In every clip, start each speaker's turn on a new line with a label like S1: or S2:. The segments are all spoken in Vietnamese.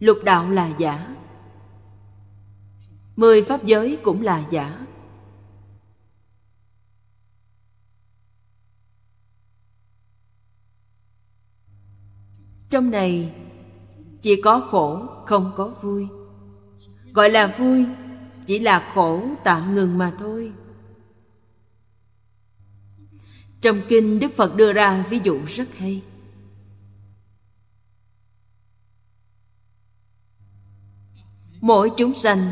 S1: Lục đạo là giả Mười pháp giới cũng là giả Trong này chỉ có khổ không có vui Gọi là vui chỉ là khổ tạm ngừng mà thôi Trong kinh Đức Phật đưa ra ví dụ rất hay mỗi chúng sanh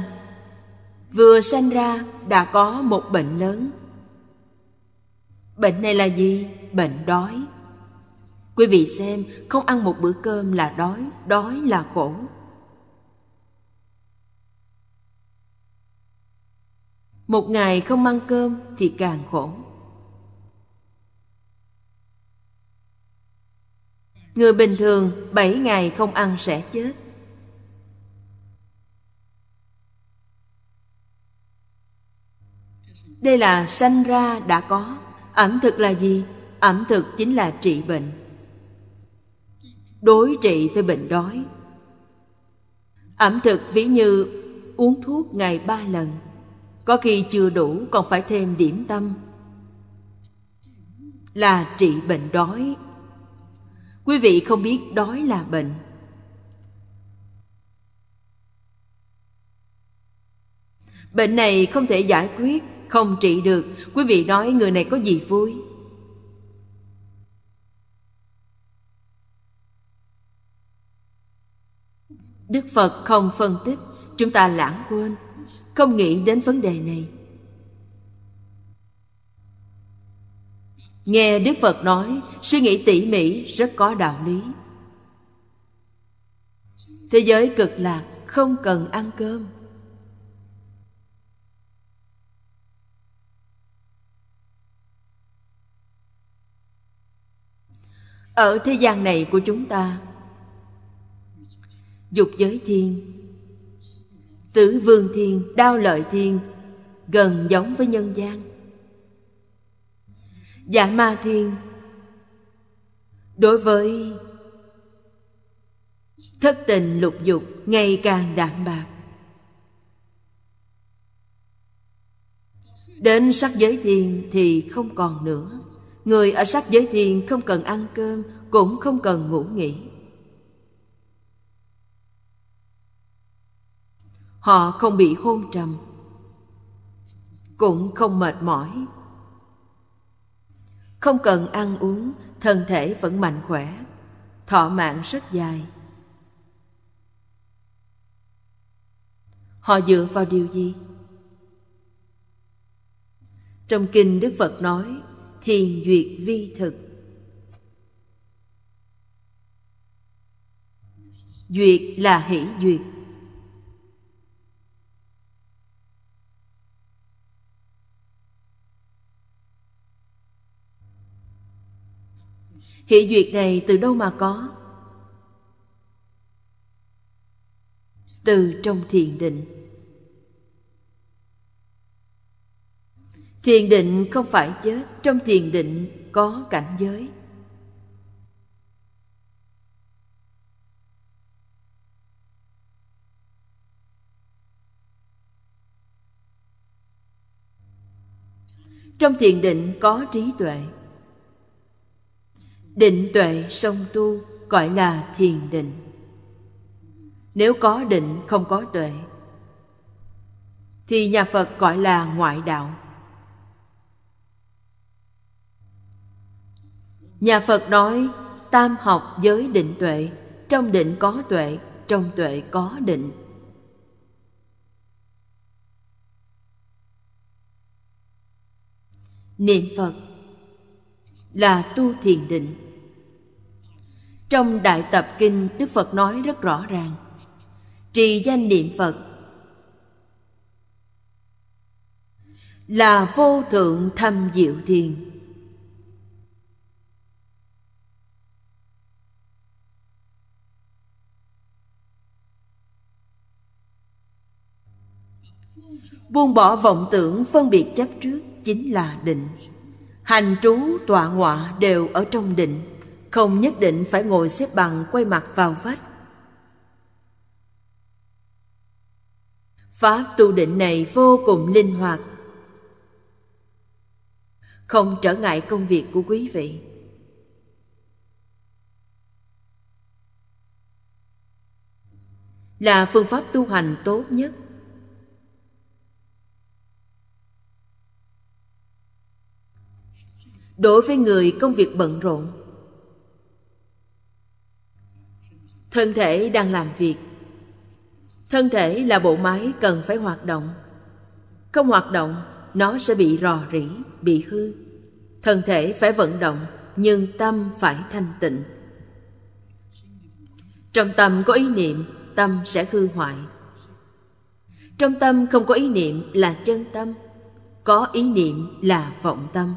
S1: vừa sanh ra đã có một bệnh lớn bệnh này là gì bệnh đói quý vị xem không ăn một bữa cơm là đói đói là khổ một ngày không ăn cơm thì càng khổ người bình thường bảy ngày không ăn sẽ chết Đây là sanh ra đã có. Ẩm thực là gì? Ẩm thực chính là trị bệnh. Đối trị với bệnh đói. Ẩm thực ví như uống thuốc ngày ba lần. Có khi chưa đủ còn phải thêm điểm tâm. Là trị bệnh đói. Quý vị không biết đói là bệnh. Bệnh này không thể giải quyết không trị được quý vị nói người này có gì vui đức phật không phân tích chúng ta lãng quên không nghĩ đến vấn đề này nghe đức phật nói suy nghĩ tỉ mỉ rất có đạo lý thế giới cực lạc không cần ăn cơm ở thế gian này của chúng ta dục giới thiên tử vương thiên đao lợi thiên gần giống với nhân gian dạ ma thiên đối với thất tình lục dục ngày càng đạm bạc đến sắc giới thiên thì không còn nữa Người ở sắc giới thiên không cần ăn cơm, cũng không cần ngủ nghỉ. Họ không bị hôn trầm, cũng không mệt mỏi. Không cần ăn uống, thân thể vẫn mạnh khỏe, thọ mạng rất dài. Họ dựa vào điều gì? Trong kinh Đức Phật nói thiền duyệt vi thực duyệt là hỷ duyệt hỷ duyệt này từ đâu mà có từ trong thiền định thiền định không phải chết trong thiền định có cảnh giới trong thiền định có trí tuệ định tuệ song tu gọi là thiền định nếu có định không có tuệ thì nhà phật gọi là ngoại đạo Nhà Phật nói tam học giới định tuệ, trong định có tuệ, trong tuệ có định. Niệm Phật là tu thiền định. Trong Đại Tập Kinh, Đức Phật nói rất rõ ràng. Trì danh niệm Phật là vô thượng thâm diệu thiền Buông bỏ vọng tưởng phân biệt chấp trước chính là định Hành trú tọa ngọa đều ở trong định Không nhất định phải ngồi xếp bằng quay mặt vào vách Pháp tu định này vô cùng linh hoạt Không trở ngại công việc của quý vị Là phương pháp tu hành tốt nhất đối với người công việc bận rộn thân thể đang làm việc thân thể là bộ máy cần phải hoạt động không hoạt động nó sẽ bị rò rỉ bị hư thân thể phải vận động nhưng tâm phải thanh tịnh trong tâm có ý niệm tâm sẽ hư hoại trong tâm không có ý niệm là chân tâm có ý niệm là vọng tâm